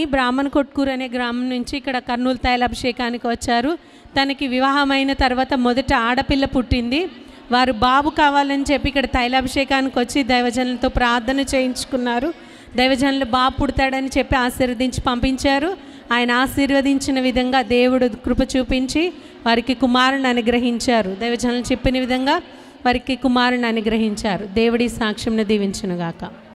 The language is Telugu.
ఈ బ్రాహ్మణ కొట్కూర్ అనే గ్రామం నుంచి ఇక్కడ కర్నూలు తైలాభిషేకానికి వచ్చారు తనకి వివాహమైన తర్వాత మొదట ఆడపిల్ల పుట్టింది వారు బాబు కావాలని చెప్పి ఇక్కడ తైలాభిషేకానికి వచ్చి దైవజనులతో ప్రార్థన చేయించుకున్నారు దైవజనులు బాబు పుడతాడని చెప్పి ఆశీర్వదించి పంపించారు ఆయన ఆశీర్వదించిన విధంగా దేవుడు కృప చూపించి వారికి కుమారుని అనుగ్రహించారు దైవజనులు చెప్పిన విధంగా వారికి కుమారుని అనుగ్రహించారు దేవుడి సాక్ష్యంను దీవించినగాక